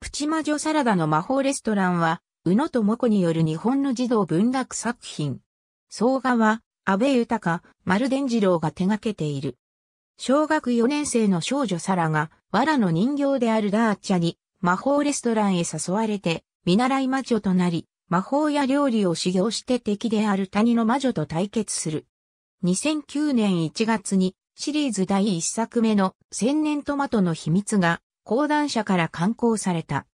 プチ魔女サラダの魔法レストランは、宇野智子による日本の児童文学作品。総画は、安倍豊、丸伝次郎が手掛けている。小学4年生の少女サラが、藁の人形であるダーチャに、魔法レストランへ誘われて、見習い魔女となり、魔法や料理を修行して敵である谷の魔女と対決する。2009年1月に、シリーズ第1作目の千年トマトの秘密が講談社から刊行された。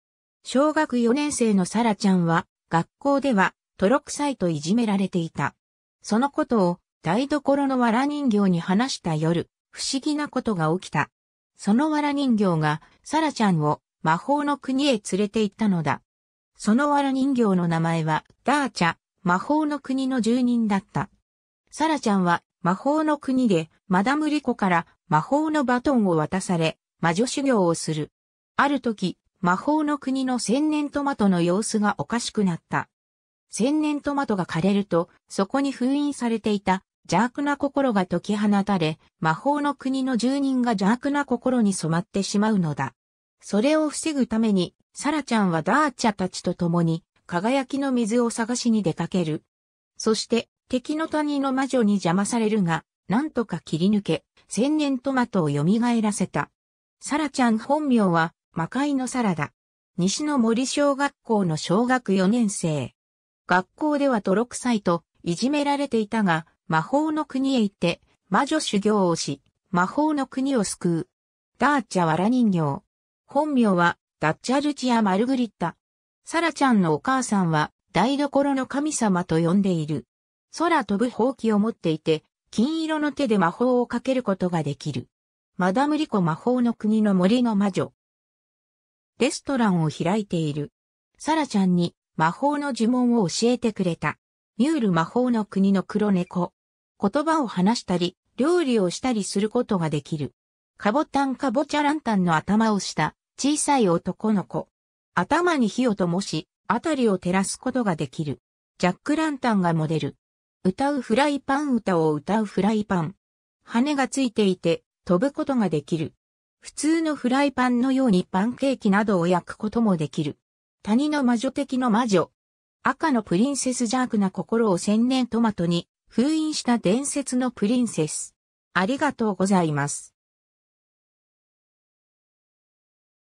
小学4年生のサラちゃんは、学校では、トロ臭いといじめられていた。そのことを、台所の藁人形に話した夜、不思議なことが起きた。その藁人形が、サラちゃんを、魔法の国へ連れて行ったのだ。その藁人形の名前は、ダーチャ、魔法の国の住人だった。サラちゃんは、魔法の国で、マダムリコから魔法のバトンを渡され、魔女修行をする。ある時、魔法の国の千年トマトの様子がおかしくなった。千年トマトが枯れると、そこに封印されていた邪悪な心が解き放たれ、魔法の国の住人が邪悪な心に染まってしまうのだ。それを防ぐために、サラちゃんはダーチャたちと共に、輝きの水を探しに出かける。そして、敵の谷の魔女に邪魔されるが、なんとか切り抜け、千年トマトを蘇らせた。サラちゃん本名は、魔界のサラだ。西の森小学校の小学4年生。学校では泥臭いと、いじめられていたが、魔法の国へ行って、魔女修行をし、魔法の国を救う。ダーチャワラ人形。本名は、ダッチャルチア・マルグリッタ。サラちゃんのお母さんは、台所の神様と呼んでいる。空飛ぶ宝器を持っていて、金色の手で魔法をかけることができる。マダムリコ魔法の国の森の魔女。レストランを開いている。サラちゃんに魔法の呪文を教えてくれた。ミュール魔法の国の黒猫。言葉を話したり、料理をしたりすることができる。カボタンカボチャランタンの頭をした小さい男の子。頭に火を灯し、あたりを照らすことができる。ジャックランタンがモデル。歌うフライパン歌を歌うフライパン。羽がついていて、飛ぶことができる。普通のフライパンのようにパンケーキなどを焼くこともできる。谷の魔女的の魔女。赤のプリンセス邪悪な心を千年トマトに封印した伝説のプリンセス。ありがとうございます。